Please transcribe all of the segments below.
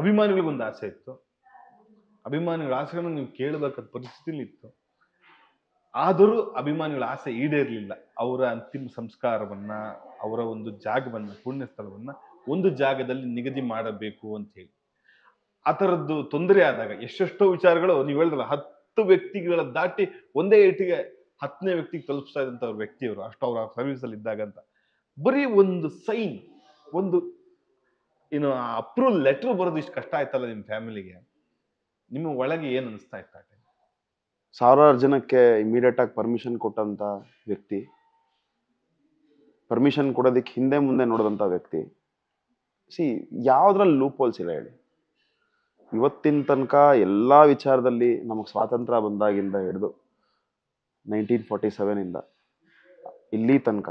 ಅಭಿಮಾನಿಗಳಿಗೊಂದು ಆಸೆ ಇತ್ತು ಅಭಿಮಾನಿಗಳ ಆಸೆಗಳನ್ನು ನೀವು ಕೇಳಬೇಕಾದ ಪರಿಸ್ಥಿತಿಲಿತ್ತು ಇತ್ತು ಆದರೂ ಅಭಿಮಾನಿಗಳ ಆಸೆ ಈಡೇರಲಿಲ್ಲ ಅವರ ಅಂತಿಮ ಸಂಸ್ಕಾರವನ್ನ ಅವರ ಒಂದು ಜಾಗವನ್ನು ಪುಣ್ಯ ಸ್ಥಳವನ್ನ ಒಂದು ಜಾಗದಲ್ಲಿ ನಿಗದಿ ಮಾಡಬೇಕು ಅಂತ ಹೇಳಿ ಆ ಥರದ್ದು ತೊಂದರೆ ಆದಾಗ ಎಷ್ಟೆಷ್ಟೋ ವಿಚಾರಗಳು ನೀವು ಹೇಳಿದ್ರಲ್ಲ ಹತ್ತು ವ್ಯಕ್ತಿಗಳ ದಾಟಿ ಒಂದೇ ಏಟಿಗೆ ಹತ್ತನೇ ವ್ಯಕ್ತಿಗೆ ತಲುಪಿಸ್ತಾ ಇದ್ದಂಥ ವ್ಯಕ್ತಿಯವರು ಅಷ್ಟು ಅವರ ಸರ್ವಿಸಲ್ಲಿ ಇದ್ದಾಗ ಅಂತ ಬರೀ ಒಂದು ಸೈನ್ ಒಂದು ಇನ್ನು ಆ ಅಪ್ರೂವ್ ಲೆಟ್ರ್ ಬರೋದು ಇಷ್ಟು ಕಷ್ಟ ಆಯ್ತಲ್ಲ ನಿಮ್ಮ ಫ್ಯಾಮಿಲಿಗೆ ನಿಮ್ಮ ಒಳಗೆ ಏನು ಅನಿಸ್ತಾ ಇತ್ತು ಸಾವಿರಾರು ಜನಕ್ಕೆ ಇಮಿಡಿಯೇಟ್ ಆಗಿ ಪರ್ಮಿಷನ್ ಕೊಟ್ಟಂತ ವ್ಯಕ್ತಿ ಪರ್ಮಿಷನ್ ಕೊಡೋದಕ್ಕೆ ಹಿಂದೆ ಮುಂದೆ ನೋಡಿದಂಥ ವ್ಯಕ್ತಿ ಸಿ ಯಾವ್ದ್ರಲ್ಲಿ ಲೂಪ್ ಹೋಲ್ಸ್ ಇಲ್ಲ ಹೇಳಿ ಇವತ್ತಿನ ತನಕ ಎಲ್ಲ ವಿಚಾರದಲ್ಲಿ ನಮಗೆ ಸ್ವಾತಂತ್ರ್ಯ ಬಂದಾಗಿಂದ ಹಿಡಿದು ನೈನ್ಟೀನ್ ಫಾರ್ಟಿ ಸೆವೆನಿಂದ ಇಲ್ಲಿ ತನಕ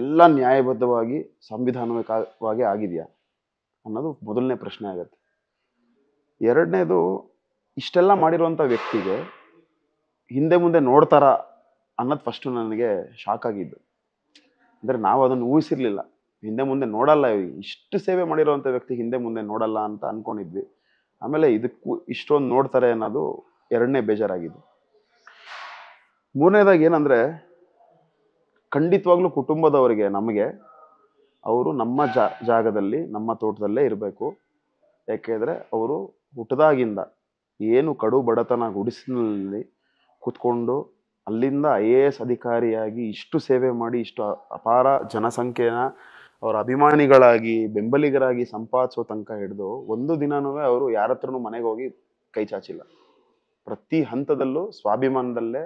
ಎಲ್ಲ ನ್ಯಾಯಬದ್ಧವಾಗಿ ಸಂವಿಧಾನವಾಗಿ ಆಗಿದೆಯಾ ಅನ್ನೋದು ಮೊದಲನೇ ಪ್ರಶ್ನೆ ಆಗುತ್ತೆ ಎರಡನೇದು ಇಷ್ಟೆಲ್ಲ ಮಾಡಿರುವಂಥ ವ್ಯಕ್ತಿಗೆ ಹಿಂದೆ ಮುಂದೆ ನೋಡ್ತಾರ ಅನ್ನೋದು ಫಸ್ಟು ನನಗೆ ಶಾಕ್ ಆಗಿದ್ದು ಅಂದರೆ ನಾವು ಅದನ್ನು ಊಹಿಸಿರ್ಲಿಲ್ಲ ಹಿಂದೆ ಮುಂದೆ ನೋಡಲ್ಲ ಇಷ್ಟು ಸೇವೆ ಮಾಡಿರುವಂಥ ವ್ಯಕ್ತಿ ಹಿಂದೆ ಮುಂದೆ ನೋಡಲ್ಲ ಅಂತ ಅಂದ್ಕೊಂಡಿದ್ವಿ ಆಮೇಲೆ ಇದಕ್ಕೂ ಇಷ್ಟೊಂದು ನೋಡ್ತಾರೆ ಅನ್ನೋದು ಎರಡನೇ ಬೇಜಾರಾಗಿದ್ದು ಮೂರನೇದಾಗಿ ಏನಂದರೆ ಖಂಡಿತವಾಗ್ಲೂ ಕುಟುಂಬದವರಿಗೆ ನಮಗೆ ಅವರು ನಮ್ಮ ಜಾಗದಲ್ಲಿ ನಮ್ಮ ತೋಟದಲ್ಲೇ ಇರಬೇಕು ಯಾಕೆಂದರೆ ಅವರು ಹುಟ್ಟದಾಗಿಂದ ಏನು ಕಡು ಬಡತನ ಗುಡಿಸಿನಲ್ಲಿ ಕೂತ್ಕೊಂಡು ಅಲ್ಲಿಂದ ಐ ಎ ಎಸ್ ಅಧಿಕಾರಿಯಾಗಿ ಇಷ್ಟು ಸೇವೆ ಮಾಡಿ ಇಷ್ಟು ಅಪಾರ ಜನಸಂಖ್ಯೆನ ಅವರ ಅಭಿಮಾನಿಗಳಾಗಿ ಬೆಂಬಲಿಗರಾಗಿ ಸಂಪಾದಿಸೋ ತನಕ ಹಿಡಿದು ಒಂದು ದಿನನೂ ಅವರು ಯಾರ ಹತ್ರನೂ ಮನೆಗೆ ಹೋಗಿ ಕೈ ಚಾಚಿಲ್ಲ ಪ್ರತಿ ಹಂತದಲ್ಲೂ ಸ್ವಾಭಿಮಾನದಲ್ಲೇ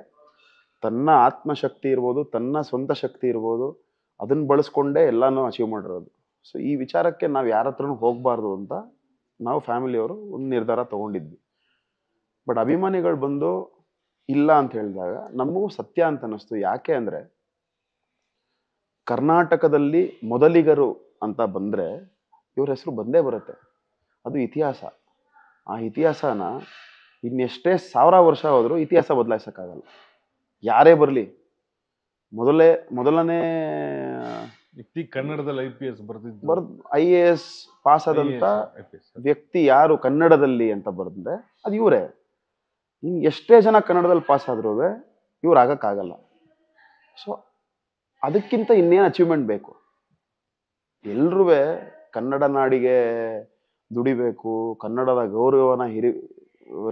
ತನ್ನ ಆತ್ಮಶಕ್ತಿ ಇರ್ಬೋದು ತನ್ನ ಸ್ವಂತ ಶಕ್ತಿ ಇರ್ಬೋದು ಅದನ್ನು ಬಳಸ್ಕೊಂಡೇ ಎಲ್ಲನೂ ಅಚೀವ್ ಮಾಡಿರೋದು ಸೊ ಈ ವಿಚಾರಕ್ಕೆ ನಾವು ಯಾರ ಹತ್ರನೂ ಹೋಗಬಾರ್ದು ಅಂತ ನಾವು ಫ್ಯಾಮಿಲಿಯವರು ಒಂದು ನಿರ್ಧಾರ ತೊಗೊಂಡಿದ್ವಿ ಬಟ್ ಅಭಿಮಾನಿಗಳು ಬಂದು ಇಲ್ಲ ಅಂತ ಹೇಳಿದಾಗ ನಮಗೂ ಸತ್ಯ ಅಂತ ಅನ್ನಿಸ್ತು ಯಾಕೆ ಅಂದರೆ ಕರ್ನಾಟಕದಲ್ಲಿ ಮೊದಲಿಗರು ಅಂತ ಬಂದರೆ ಇವ್ರ ಹೆಸರು ಬಂದೇ ಬರುತ್ತೆ ಅದು ಇತಿಹಾಸ ಆ ಇತಿಹಾಸನ ಇನ್ನೆಷ್ಟೇ ಸಾವಿರ ವರ್ಷ ಹೋದರೂ ಇತಿಹಾಸ ಬದಲಾಯಿಸೋಕ್ಕಾಗಲ್ಲ ಯಾರೇ ಬರಲಿ ಮೊದಲೇ ಮೊದಲನೇ ವ್ಯಕ್ತಿ ಕನ್ನಡದಲ್ಲಿ ಐ ಪಿ ಎಸ್ ಬರ್ತಿದ್ದು ಐ ಎ ಎಸ್ ಪಾಸ್ ಆದಂತ ವ್ಯಕ್ತಿ ಯಾರು ಕನ್ನಡದಲ್ಲಿ ಅಂತ ಬರೆದ್ರೆ ಅದು ಇವರೇ ಇನ್ನು ಎಷ್ಟೇ ಜನ ಕನ್ನಡದಲ್ಲಿ ಪಾಸ್ ಆದ್ರೂ ಇವ್ರು ಆಗಕ್ಕಾಗಲ್ಲ ಸೊ ಅದಕ್ಕಿಂತ ಇನ್ನೇನು ಅಚೀವ್ಮೆಂಟ್ ಬೇಕು ಎಲ್ರೂ ಕನ್ನಡ ನಾಡಿಗೆ ದುಡಿಬೇಕು ಕನ್ನಡದ ಗೌರವನ ಹಿರಿ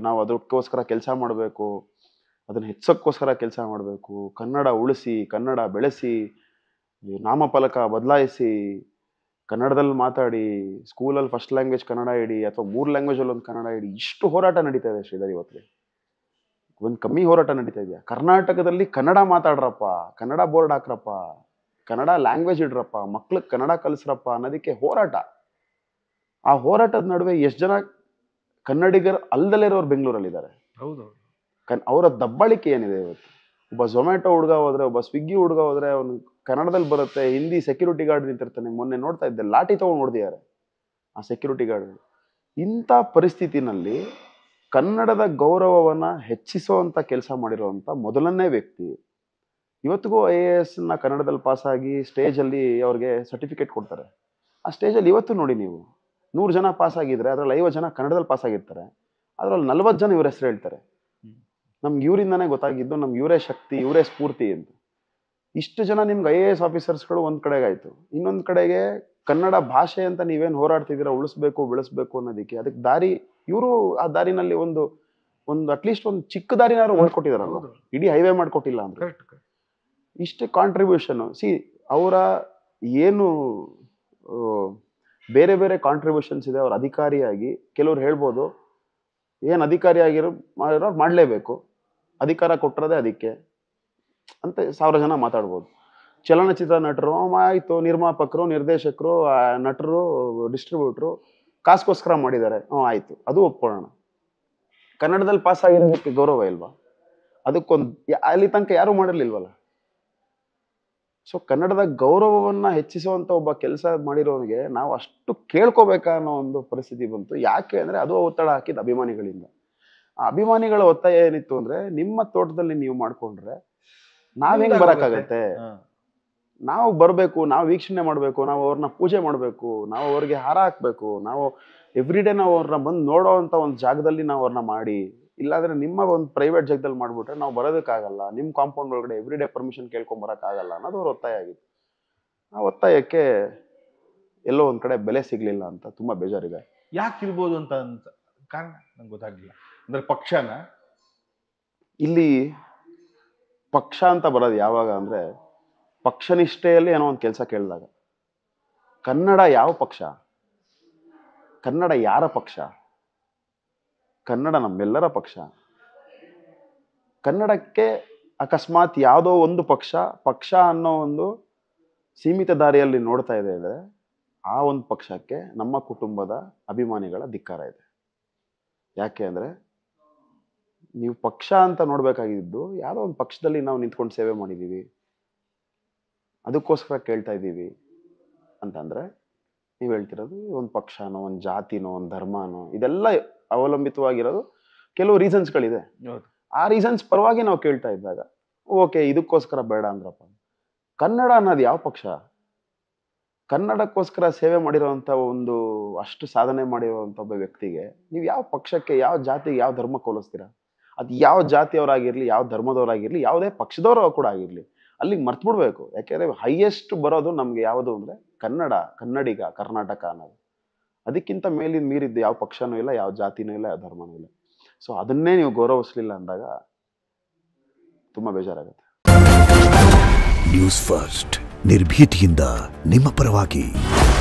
ನಾವು ಅದಕ್ಕೋಸ್ಕರ ಕೆಲಸ ಮಾಡಬೇಕು ಅದನ್ನು ಹೆಚ್ಚಕ್ಕೋಸ್ಕರ ಕೆಲಸ ಮಾಡಬೇಕು ಕನ್ನಡ ಉಳಿಸಿ ಕನ್ನಡ ಬೆಳೆಸಿ ನಾಮಫಲಕ ಬದಲಾಯಿಸಿ ಕನ್ನಡದಲ್ಲಿ ಮಾತಾಡಿ ಸ್ಕೂಲಲ್ಲಿ ಫಸ್ಟ್ ಲ್ಯಾಂಗ್ವೇಜ್ ಕನ್ನಡ ಇಡಿ ಅಥವಾ ಮೂರು ಲ್ಯಾಂಗ್ವೇಜಲ್ಲಿ ಒಂದು ಕನ್ನಡ ಇಡಿ ಇಷ್ಟು ಹೋರಾಟ ನಡೀತಾ ಇದೆ ಶ್ರೀಧರ್ ಇವತ್ತಿಗೆ ಒಂದು ಕಮ್ಮಿ ಹೋರಾಟ ನಡೀತಾ ಇದೆಯಾ ಕರ್ನಾಟಕದಲ್ಲಿ ಕನ್ನಡ ಮಾತಾಡ್ರಪ್ಪ ಕನ್ನಡ ಬೋರ್ಡ್ ಹಾಕ್ರಪ್ಪ ಕನ್ನಡ ಲ್ಯಾಂಗ್ವೇಜ್ ಇಡ್ರಪ್ಪ ಮಕ್ಳಿಗೆ ಕನ್ನಡ ಕಲಿಸ್ರಪ್ಪ ಅನ್ನೋದಕ್ಕೆ ಹೋರಾಟ ಆ ಹೋರಾಟದ ನಡುವೆ ಎಷ್ಟು ಜನ ಕನ್ನಡಿಗರು ಅಲ್ಲದಲ್ಲೇ ಇರೋರು ಬೆಂಗಳೂರಲ್ಲಿದ್ದಾರೆ ಹೌದು ಕನ್ ಅವರ ದಬ್ಬಾಳಿಕೆ ಏನಿದೆ ಇವತ್ತು ಒಬ್ಬ ಝೊಮ್ಯಾಟೊ ಹುಡುಗ ಹೋದರೆ ಒಬ್ಬ ಸ್ವಿಗ್ಗಿ ಹುಡುಗ ಹೋದರೆ ಅವನು ಕನ್ನಡದಲ್ಲಿ ಬರುತ್ತೆ ಹಿಂದಿ ಸೆಕ್ಯೂರಿಟಿ ಗಾರ್ಡ್ ನಿಂತಿರ್ತಾನೆ ಮೊನ್ನೆ ನೋಡ್ತಾ ಇದ್ದೆ ಲಾಠಿ ತೊಗೊಂಡು ಹೊಡೆದಿದ್ದಾರೆ ಆ ಸೆಕ್ಯೂರಿಟಿ ಗಾರ್ಡ್ ಇಂಥ ಪರಿಸ್ಥಿತಿನಲ್ಲಿ ಕನ್ನಡದ ಗೌರವವನ್ನು ಹೆಚ್ಚಿಸುವಂಥ ಕೆಲಸ ಮಾಡಿರುವಂಥ ಮೊದಲನೇ ವ್ಯಕ್ತಿ ಇವತ್ತಿಗೂ ಐ ಎ ಎಸ್ನ ಕನ್ನಡದಲ್ಲಿ ಪಾಸಾಗಿ ಸ್ಟೇಜಲ್ಲಿ ಅವ್ರಿಗೆ ಸರ್ಟಿಫಿಕೇಟ್ ಕೊಡ್ತಾರೆ ಆ ಸ್ಟೇಜಲ್ಲಿ ಇವತ್ತು ನೋಡಿ ನೀವು ನೂರು ಜನ ಪಾಸಾಗಿದ್ದರೆ ಅದರಲ್ಲಿ ಐವತ್ತು ಜನ ಕನ್ನಡದಲ್ಲಿ ಪಾಸಾಗಿರ್ತಾರೆ ಅದರಲ್ಲಿ ನಲ್ವತ್ತು ಜನ ಇವ್ರ ಹೆಸರು ಹೇಳ್ತಾರೆ ನಮ್ಗೆ ಇವರಿಂದನೇ ಗೊತ್ತಾಗಿದ್ದು ನಮ್ಗೆ ಇವರೇ ಶಕ್ತಿ ಇವರೇ ಸ್ಫೂರ್ತಿ ಅಂತ ಇಷ್ಟು ಜನ ನಿಮ್ಗೆ ಐ ಎ ಎಸ್ ಆಫೀಸರ್ಸ್ಗಳು ಒಂದು ಕಡೆಗಾಯಿತು ಇನ್ನೊಂದು ಕಡೆಗೆ ಕನ್ನಡ ಭಾಷೆ ಅಂತ ನೀವೇನು ಹೋರಾಡ್ತಿದ್ದೀರಾ ಉಳಿಸ್ಬೇಕು ಬೆಳೆಸ್ಬೇಕು ಅನ್ನೋದಕ್ಕೆ ಅದಕ್ಕೆ ದಾರಿ ಇವರು ಆ ದಾರಿನಲ್ಲಿ ಒಂದು ಒಂದು ಅಟ್ಲೀಸ್ಟ್ ಒಂದು ಚಿಕ್ಕ ದಾರಿನಾರು ಅವರು ಇಡೀ ಹೈವೇ ಮಾಡಿಕೊಟ್ಟಿಲ್ಲ ಅಂದ್ರೆ ಇಷ್ಟು ಕಾಂಟ್ರಿಬ್ಯೂಷನ್ ಸಿ ಅವರ ಏನು ಬೇರೆ ಬೇರೆ ಕಾಂಟ್ರಿಬ್ಯೂಷನ್ಸ್ ಇದೆ ಅವ್ರ ಅಧಿಕಾರಿಯಾಗಿ ಕೆಲವ್ರು ಹೇಳ್ಬೋದು ಏನು ಅಧಿಕಾರಿಯಾಗಿರೋ ಮಾಡಿರೋ ಮಾಡಲೇಬೇಕು ಅಧಿಕಾರ ಕೊಟ್ಟರದೇ ಅದಕ್ಕೆ ಅಂತ ಸಾವಿರ ಜನ ಮಾತಾಡ್ಬೋದು ಚಲನಚಿತ್ರ ನಟರು ಆಯಿತು ನಿರ್ಮಾಪಕರು ನಿರ್ದೇಶಕರು ನಟರು ಡಿಸ್ಟ್ರಿಬ್ಯೂಟ್ರು ಕಾಸ್ಗೋಸ್ಕರ ಮಾಡಿದ್ದಾರೆ ಹ್ಞೂ ಆಯಿತು ಅದು ಒಪ್ಕೊಳ್ಳೋಣ ಕನ್ನಡದಲ್ಲಿ ಪಾಸ್ ಆಗಿರೋದಕ್ಕೆ ಗೌರವ ಇಲ್ವಾ ಅದಕ್ಕೊಂದು ಅಲ್ಲಿ ತನಕ ಯಾರು ಮಾಡಿರ್ಲಿಲ್ವಲ್ಲ ಸೊ ಕನ್ನಡದ ಗೌರವವನ್ನು ಹೆಚ್ಚಿಸುವಂಥ ಒಬ್ಬ ಕೆಲಸ ಮಾಡಿರೋನಿಗೆ ನಾವು ಅಷ್ಟು ಕೇಳ್ಕೋಬೇಕಾ ಅನ್ನೋ ಒಂದು ಪರಿಸ್ಥಿತಿ ಬಂತು ಯಾಕೆ ಅಂದರೆ ಅದು ಒತ್ತಡ ಹಾಕಿದ ಅಭಿಮಾನಿಗಳಿಂದ ಅಭಿಮಾನಿಗಳ ಒತ್ತಾಯ ಏನಿತ್ತು ಅಂದ್ರೆ ನಿಮ್ಮ ತೋಟದಲ್ಲಿ ನೀವು ಮಾಡ್ಕೊಂಡ್ರೆ ನಾವ್ ಹೆಂಗ್ ಬರಕಾಗತ್ತೆ ನಾವು ಬರ್ಬೇಕು ನಾವು ವೀಕ್ಷಣೆ ಮಾಡ್ಬೇಕು ನಾವು ಅವ್ರನ್ನ ಪೂಜೆ ಮಾಡ್ಬೇಕು ನಾವು ಅವ್ರಿಗೆ ಹಾರ ಹಾಕ್ಬೇಕು ನಾವು ಎವ್ರಿ ಡೇ ನಾವು ಅವ್ರನ್ನ ಬಂದು ನೋಡೋ ಅಂತ ಒಂದು ಜಾಗದಲ್ಲಿ ನಾವು ಅವ್ರನ್ನ ಮಾಡಿ ಇಲ್ಲಾಂದ್ರೆ ನಿಮ್ಮ ಒಂದು ಪ್ರೈವೇಟ್ ಜಾಗದಲ್ಲಿ ಮಾಡ್ಬಿಟ್ರೆ ನಾವು ಬರೋದಕ್ಕಾಗಲ್ಲ ನಿಮ್ ಕಾಂಪೌಂಡ್ ಒಳಗಡೆ ಎವ್ರಿ ಡೇ ಪರ್ಮಿಷನ್ ಕೇಳ್ಕೊಂಡ್ ಬರಕ್ಕಾಗಲ್ಲ ಅನ್ನೋದು ಅವ್ರ ಒತ್ತಾಯ ಆಗಿತ್ತು ಆ ಒತ್ತಾಯಕ್ಕೆ ಎಲ್ಲೋ ಒಂದ್ ಕಡೆ ಬೆಲೆ ಸಿಗ್ಲಿಲ್ಲ ಅಂತ ತುಂಬಾ ಬೇಜಾರಿದೆ ಯಾಕೆ ಅಂತ ಅಂತ ಕಾರಣ ನಂಗೆ ಗೊತ್ತಾಗ್ಲಿಲ್ಲ ಅಂದ್ರೆ ಪಕ್ಷನ ಇಲ್ಲಿ ಪಕ್ಷ ಅಂತ ಬರೋದು ಯಾವಾಗ ಅಂದರೆ ನಿಷ್ಠೆಯಲ್ಲಿ ಏನೋ ಒಂದು ಕೆಲಸ ಕೇಳಿದಾಗ ಕನ್ನಡ ಯಾವ ಪಕ್ಷ ಕನ್ನಡ ಯಾರ ಪಕ್ಷ ಕನ್ನಡ ನಮ್ಮೆಲ್ಲರ ಪಕ್ಷ ಕನ್ನಡಕ್ಕೆ ಅಕಸ್ಮಾತ್ ಯಾವುದೋ ಒಂದು ಪಕ್ಷ ಪಕ್ಷ ಅನ್ನೋ ಒಂದು ಸೀಮಿತ ದಾರಿಯಲ್ಲಿ ನೋಡ್ತಾ ಇದೆ ಅಂದ್ರೆ ಆ ಒಂದು ಪಕ್ಷಕ್ಕೆ ನಮ್ಮ ಕುಟುಂಬದ ಅಭಿಮಾನಿಗಳ ಧಿಕ್ಕಾರ ಇದೆ ಯಾಕೆ ಅಂದರೆ ನೀವು ಪಕ್ಷ ಅಂತ ನೋಡಬೇಕಾಗಿದ್ದು ಯಾವುದೋ ಒಂದು ಪಕ್ಷದಲ್ಲಿ ನಾವು ನಿಂತ್ಕೊಂಡು ಸೇವೆ ಮಾಡಿದ್ದೀವಿ ಅದಕ್ಕೋಸ್ಕರ ಕೇಳ್ತಾ ಇದ್ದೀವಿ ಅಂತಂದರೆ ನೀವು ಹೇಳ್ತಿರೋದು ಒಂದು ಪಕ್ಷನೋ ಒಂದು ಜಾತಿನೋ ಒಂದು ಧರ್ಮನೋ ಇದೆಲ್ಲ ಅವಲಂಬಿತವಾಗಿರೋದು ಕೆಲವು ರೀಸನ್ಸ್ಗಳಿದೆ ಆ ರೀಸನ್ಸ್ ಪರವಾಗಿ ನಾವು ಕೇಳ್ತಾ ಇದ್ದಾಗ ಓಕೆ ಇದಕ್ಕೋಸ್ಕರ ಬೇಡ ಅಂದ್ರಪ್ಪ ಕನ್ನಡ ಅನ್ನೋದು ಯಾವ ಪಕ್ಷ ಕನ್ನಡಕ್ಕೋಸ್ಕರ ಸೇವೆ ಮಾಡಿರೋವಂಥ ಒಂದು ಅಷ್ಟು ಸಾಧನೆ ಮಾಡಿರೋವಂಥ ಒಬ್ಬ ವ್ಯಕ್ತಿಗೆ ನೀವು ಯಾವ ಪಕ್ಷಕ್ಕೆ ಯಾವ ಜಾತಿಗೆ ಯಾವ ಧರ್ಮ ಹೋಲಿಸ್ತೀರಾ ಅದು ಯಾವ ಜಾತಿಯವರಾಗಿರಲಿ ಯಾವ ಧರ್ಮದವರಾಗಿರಲಿ ಯಾವುದೇ ಪಕ್ಷದವರು ಕೂಡ ಆಗಿರಲಿ ಅಲ್ಲಿಗೆ ಮರ್ತು ಬಿಡಬೇಕು ಯಾಕೆಂದರೆ ಹೈಯೆಸ್ಟ್ ಬರೋದು ನಮಗೆ ಯಾವುದು ಅಂದರೆ ಕನ್ನಡ ಕನ್ನಡಿಗ ಕರ್ನಾಟಕ ಅನ್ನೋದು ಅದಕ್ಕಿಂತ ಮೇಲಿನ ಮೀರಿದ್ದು ಯಾವ ಪಕ್ಷನೂ ಇಲ್ಲ ಯಾವ ಜಾತಿನೂ ಇಲ್ಲ ಯಾವ ಧರ್ಮನೂ ಇಲ್ಲ ಸೊ ಅದನ್ನೇ ನೀವು ಗೌರವಿಸಲಿಲ್ಲ ಅಂದಾಗ ತುಂಬ ಬೇಜಾರಾಗುತ್ತೆ ನ್ಯೂಸ್ ಫಸ್ಟ್ ನಿರ್ಭೀತಿಯಿಂದ ನಿಮ್ಮ ಪರವಾಗಿ